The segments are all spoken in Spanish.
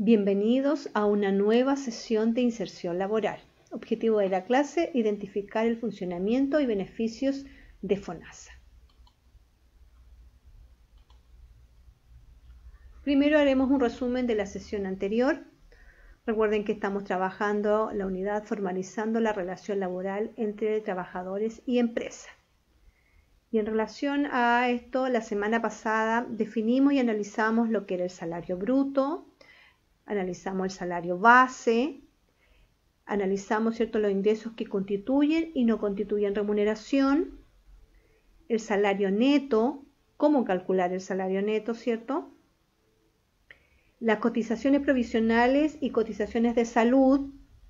Bienvenidos a una nueva sesión de inserción laboral. Objetivo de la clase, identificar el funcionamiento y beneficios de FONASA. Primero haremos un resumen de la sesión anterior. Recuerden que estamos trabajando la unidad formalizando la relación laboral entre trabajadores y empresa. Y en relación a esto, la semana pasada definimos y analizamos lo que era el salario bruto, analizamos el salario base, analizamos ¿cierto? los ingresos que constituyen y no constituyen remuneración, el salario neto, cómo calcular el salario neto, ¿cierto? Las cotizaciones provisionales y cotizaciones de salud,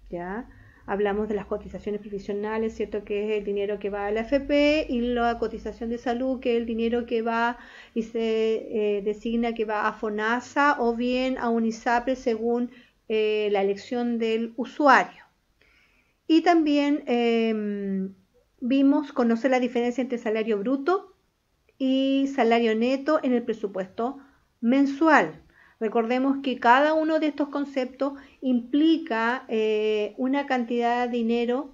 ¿ya? hablamos de las cotizaciones profesionales, ¿cierto? Que es el dinero que va a la FP y la cotización de salud, que es el dinero que va y se eh, designa que va a FONASA o bien a UNISAPRE según eh, la elección del usuario. Y también em, vimos conocer la diferencia entre salario bruto y salario neto en el presupuesto mensual. Recordemos que cada uno de estos conceptos implica eh, una cantidad de dinero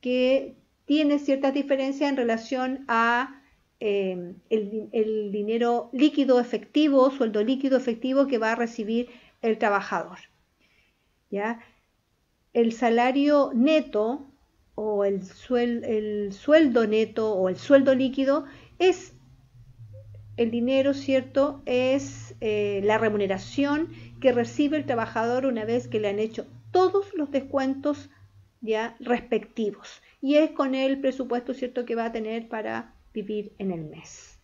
que tiene ciertas diferencias en relación a eh, el, dinero líquido efectivo, sueldo líquido efectivo que va a recibir el trabajador. ¿Ya? El salario neto o el, el, sueldo neto o el sueldo líquido es el dinero, ¿cierto? Es eh, la remuneración que recibe el trabajador una vez que le han hecho todos los descuentos ya respectivos. Y es con el presupuesto, ¿cierto?, que va a tener para vivir en el mes.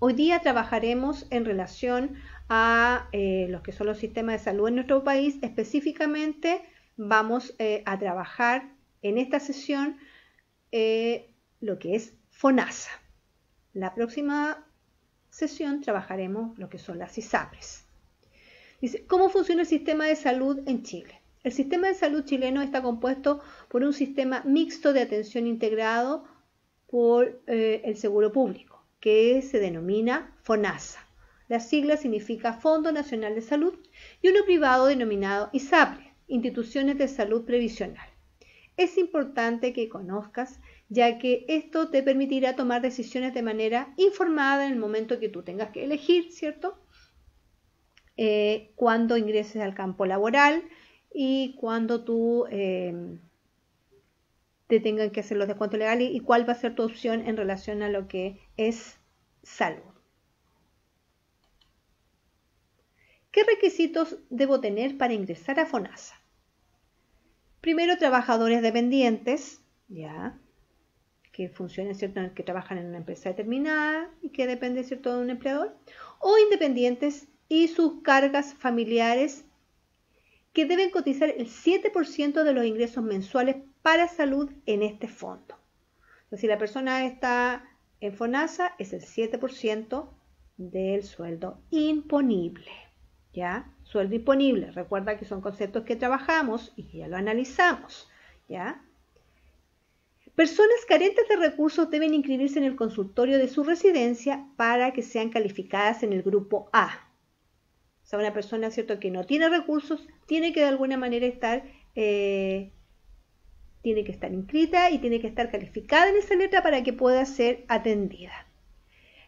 Hoy día trabajaremos en relación a eh, los que son los sistemas de salud en nuestro país. Específicamente vamos eh, a trabajar en esta sesión lo que es FONASA. La próxima sesión trabajaremos lo que son las ISAPRES. Dice, ¿cómo funciona el sistema de salud en Chile? El sistema de salud chileno está compuesto por un sistema mixto de atención integrado por eh, el Seguro Público, que se denomina FONASA. La sigla significa Fondo Nacional de Salud y uno privado denominado Isapres, Instituciones de Salud Previsional. Es importante que conozcas ya que esto te permitirá tomar decisiones de manera informada en el momento que tú tengas que elegir, ¿cierto? Eh, cuando ingreses al campo laboral y cuando tú em, te tengan que hacer los descuentos legales y cuál va a ser tu opción en relación a lo que es salvo. ¿Qué requisitos debo tener para ingresar a FONASA? Primero, trabajadores dependientes, ¿ya? que funcionan, ¿cierto? que trabajan en una empresa determinada y que depende, ¿cierto?, de un empleador, o independientes y sus cargas familiares que deben cotizar el 7% de los ingresos mensuales para salud en este fondo. Entonces, si la persona está en FONASA, es el 7% del sueldo imponible. ¿Ya? Sueldo imponible. Recuerda que son conceptos que trabajamos y ya lo analizamos. ¿Ya? Personas carentes de recursos deben inscribirse en el consultorio de su residencia para que sean calificadas en el grupo A. O sea, una persona, ¿cierto?, que no tiene recursos, tiene que de alguna manera estar, eh, tiene que estar inscrita y tiene que estar calificada en esa letra para que pueda ser atendida.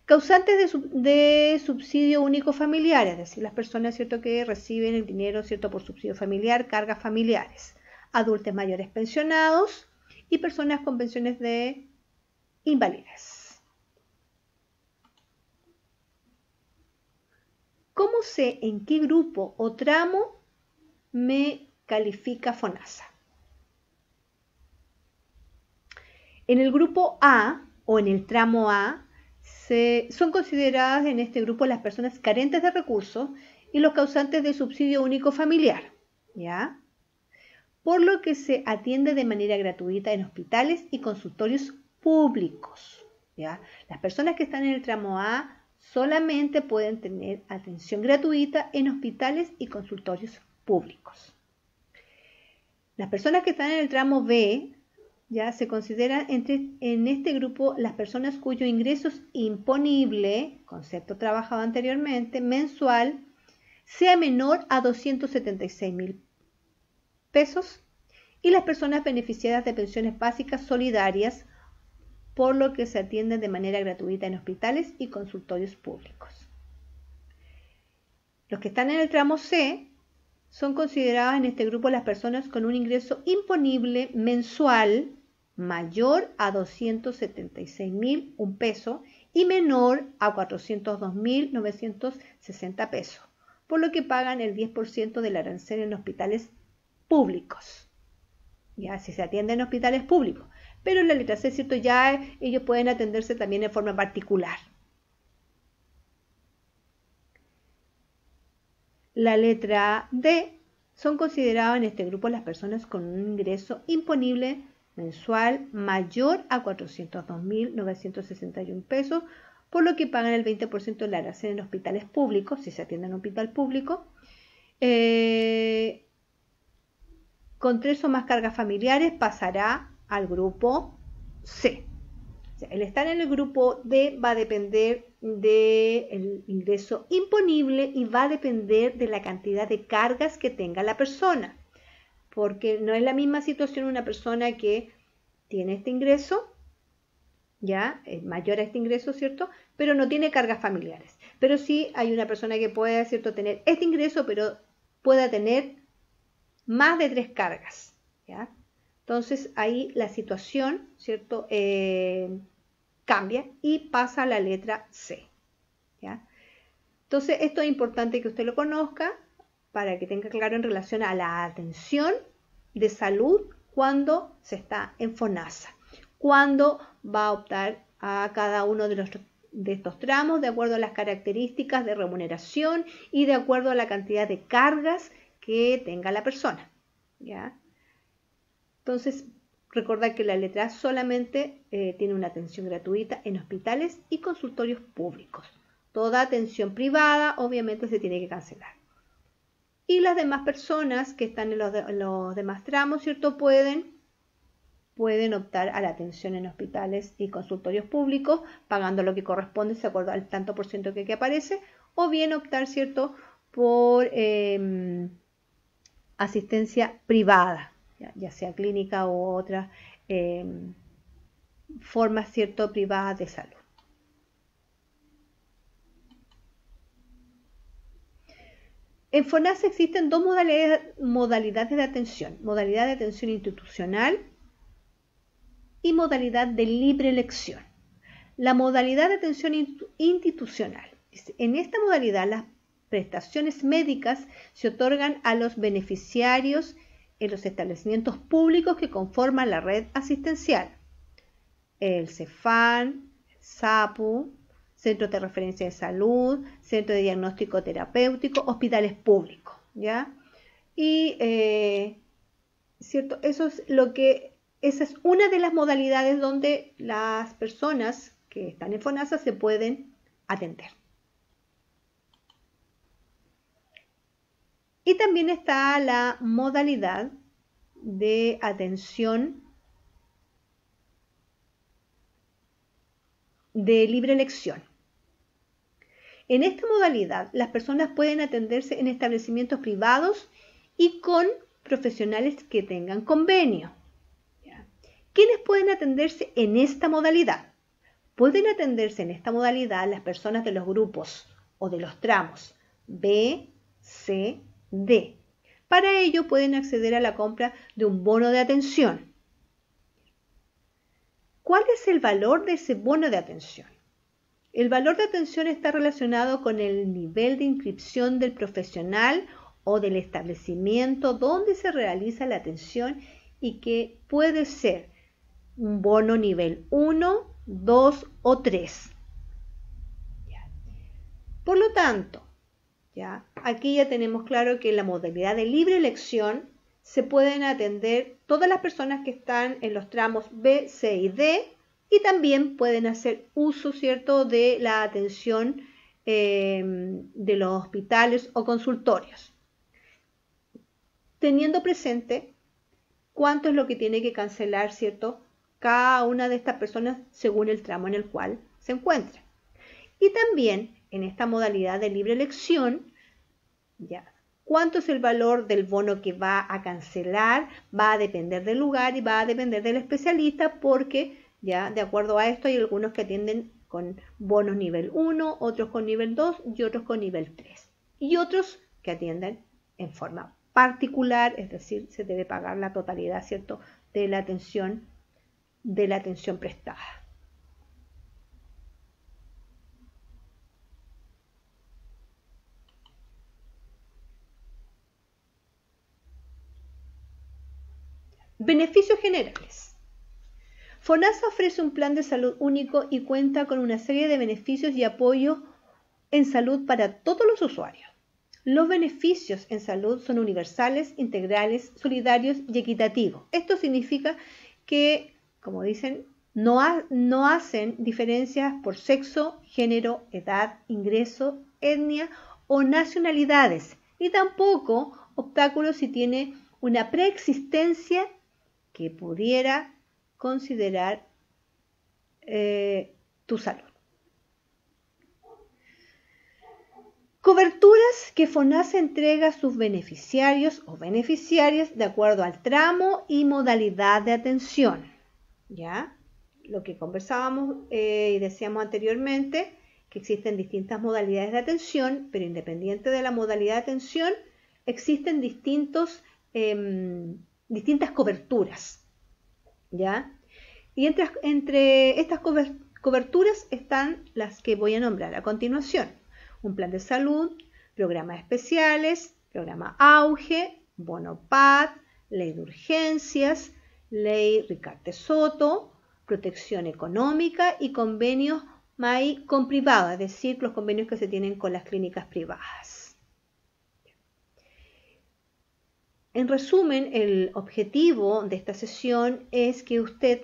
Causantes de, subsidio único familiar, es decir, las personas, ¿cierto?, que reciben el dinero, ¿cierto?, por subsidio familiar, cargas familiares. Adultos mayores pensionados, y personas con pensiones de invalidez. ¿Cómo sé en qué grupo o tramo me califica FONASA? En el grupo A o en el tramo A se, son consideradas en este grupo las personas carentes de recursos y los causantes de subsidio único familiar. ¿Ya? por lo que se atiende de manera gratuita en hospitales y consultorios públicos. ¿ya? Las personas que están en el tramo A solamente pueden tener atención gratuita en hospitales y consultorios públicos. Las personas que están en el tramo B ya se consideran en este grupo las personas cuyo ingreso es imponible, concepto trabajado anteriormente, mensual, sea menor a 276 mil pesos y las personas beneficiadas de pensiones básicas solidarias, por lo que se atienden de manera gratuita en hospitales y consultorios públicos. Los que están en el tramo C son consideradas en este grupo las personas con un ingreso imponible mensual mayor a un peso y menor a 402.960 pesos, por lo que pagan el 10% del arancel en hospitales públicos. Ya, si se atiende en hospitales públicos. Pero la letra C, ¿cierto? Ya eh, ellos pueden atenderse también en forma particular. La letra D son consideradas en este grupo las personas con un ingreso imponible mensual mayor a 402.961 pesos, por lo que pagan el 20% la alacén en hospitales públicos, si se atiende en un hospital público, eh, con tres o más cargas familiares pasará al grupo C. el estar en el grupo D va a depender del ingreso imponible y va a depender de la cantidad de cargas que tenga la persona. Porque no es la misma situación una persona que tiene este ingreso, ya, es mayor a este ingreso, ¿cierto? Pero no tiene cargas familiares. Pero sí hay una persona que puede, ¿cierto?, tener este ingreso, pero pueda tener más de tres cargas. ¿ya? Entonces ahí la situación, ¿cierto? Eh, cambia y pasa a la letra C. ¿ya? Entonces esto es importante que usted lo conozca para que tenga claro en relación a la atención de salud cuando se está en FONASA, cuando va a optar a cada uno de, los, de estos tramos de acuerdo a las características de remuneración y de acuerdo a la cantidad de cargas que tenga la persona. ¿ya? Entonces, recordar que la letra A solamente eh, tiene una atención gratuita en hospitales y consultorios públicos. Toda atención privada obviamente se tiene que cancelar. Y las demás personas que están en los, demás tramos, ¿cierto? Pueden, pueden optar a la atención en hospitales y consultorios públicos, pagando lo que corresponde, se acuerda al tanto por ciento que, que aparece, o bien optar, ¿cierto? Por... Em, asistencia privada, ya, sea clínica u otra eh, formas cierto privada de salud. En FONASA existen dos modalidades, modalidades de atención, modalidad de atención institucional y modalidad de libre elección. La modalidad de atención institucional. En esta modalidad las prestaciones médicas se otorgan a los beneficiarios en los establecimientos públicos que conforman la red asistencial. El CEFAN, SAPU, centro de Referencia de Salud, Centro de Diagnóstico Terapéutico, hospitales públicos, ¿ya? Y, eh, ¿cierto? Eso es lo que, esa es una de las modalidades donde las personas que están en FONASA se pueden atender. Y también está la modalidad de atención de libre elección. En esta modalidad, las personas pueden atenderse en establecimientos privados y con profesionales que tengan convenio. ¿Quiénes pueden atenderse en esta modalidad? Pueden atenderse en esta modalidad las personas de los grupos o de los tramos B, C D. Para ello pueden acceder a la compra de un bono de atención. ¿Cuál es el valor de ese bono de atención? El valor de atención está relacionado con el nivel de inscripción del profesional o del establecimiento donde se realiza la atención y que puede ser un bono nivel 1, 2 o 3. Por lo tanto, Aquí ya tenemos claro que en la modalidad de libre elección se pueden atender todas las personas que están en los tramos B, C y D y también pueden hacer uso, ¿cierto?, de la atención em, de los hospitales o consultorios. Teniendo presente cuánto es lo que tiene que cancelar, ¿cierto?, cada una de estas personas según el tramo en el cual se encuentra. Y también en esta modalidad de libre elección, ya, cuánto es el valor del bono que va a cancelar, va a depender del lugar y va a depender del especialista porque ya de acuerdo a esto hay algunos que atienden con bonos nivel 1, otros con nivel 2 y otros con nivel 3 y otros que atienden en forma particular, es decir, se debe pagar la totalidad, ¿cierto?, de la atención de la atención prestada. Beneficios generales. FONASA ofrece un plan de salud único y cuenta con una serie de beneficios y apoyo en salud para todos los usuarios. Los beneficios en salud son universales, integrales, solidarios y equitativos. Esto significa que, como dicen, no, hacen diferencias por sexo, género, edad, ingreso, etnia o nacionalidades, y tampoco obstáculos si tiene una preexistencia que pudiera considerar eh, tu salud. Coberturas que FONASA entrega a sus beneficiarios o beneficiarias de acuerdo al tramo y modalidad de atención. ¿Ya? Lo que conversábamos eh, y decíamos anteriormente, que existen distintas modalidades de atención, pero independiente de la modalidad de atención, existen distintos em, distintas coberturas. ¿Ya? Y entre, entre estas coberturas están las que voy a nombrar a continuación. Un plan de salud, programas especiales, programa auge, bonopad, ley de urgencias, ley Ricardo Soto, protección económica y convenios MAI con privada es decir, los convenios que se tienen con las clínicas privadas. En resumen, el objetivo de esta sesión es que usted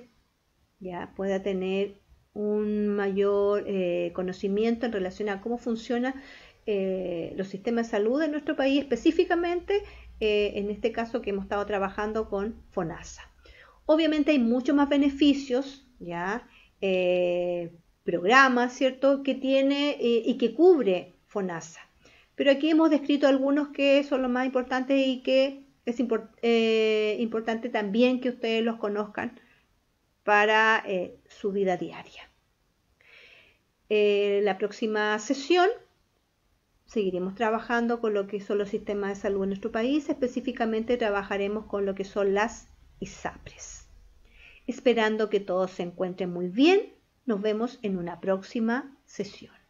ya pueda tener un mayor eh, conocimiento en relación a cómo funcionan eh, los sistemas de salud en nuestro país, específicamente eh, en este caso que hemos estado trabajando con FONASA. Obviamente hay muchos más beneficios, ya, programas, ¿cierto?, que tiene y que cubre FONASA. Pero aquí hemos descrito algunos que son los más importantes y que es eh, importante también que ustedes los conozcan para eh, su vida diaria. En eh, la próxima sesión seguiremos trabajando con lo que son los sistemas de salud en nuestro país, específicamente trabajaremos con lo que son las ISAPRES. Esperando que todos se encuentren muy bien, nos vemos en una próxima sesión.